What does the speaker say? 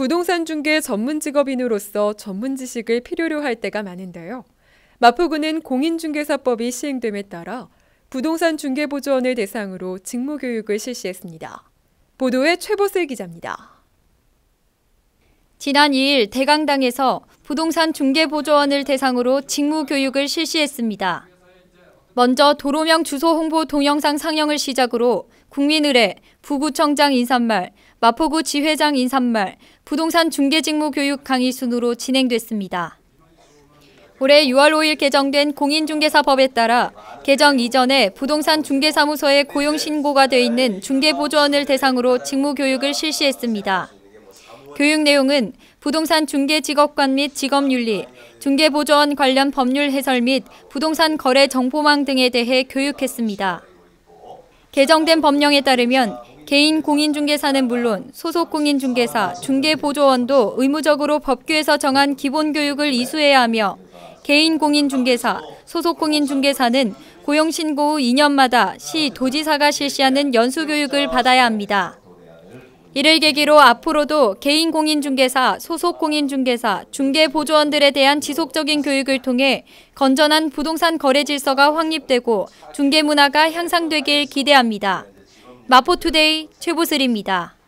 부동산 중개 전문 직업인으로서 전문 지식을 필요로 할 때가 많은데요. 마포구는 공인중개사법이 시행됨에 따라 부동산 중개보조원을 대상으로 직무교육을 실시했습니다. 보도에 최보슬 기자입니다. 지난 2일 대강당에서 부동산 중개보조원을 대상으로 직무교육을 실시했습니다. 먼저 도로명 주소 홍보 동영상 상영을 시작으로 국민의뢰, 부구청장 인사말, 마포구 지회장 인사말, 부동산 중개직무 교육 강의 순으로 진행됐습니다. 올해 6월 5일 개정된 공인중개사법에 따라 개정 이전에 부동산 중개사무소에 고용 신고가 돼 있는 중개보조원을 대상으로 직무 교육을 실시했습니다. 교육 내용은 부동산 중개 직업관 및 직업윤리, 중개보조원 관련 법률 해설 및 부동산 거래 정보망 등에 대해 교육했습니다. 개정된 법령에 따르면 개인 공인중개사는 물론 소속 공인중개사, 중개보조원도 의무적으로 법규에서 정한 기본 교육을 이수해야 하며 개인 공인중개사, 소속 공인중개사는 고용신고 후 2년마다 시 도지사가 실시하는 연수교육을 받아야 합니다. 이를 계기로 앞으로도 개인 공인중개사, 소속 공인중개사, 중개보조원들에 대한 지속적인 교육을 통해 건전한 부동산 거래 질서가 확립되고 중개문화가 향상되길 기대합니다. 마포투데이 최보슬입니다.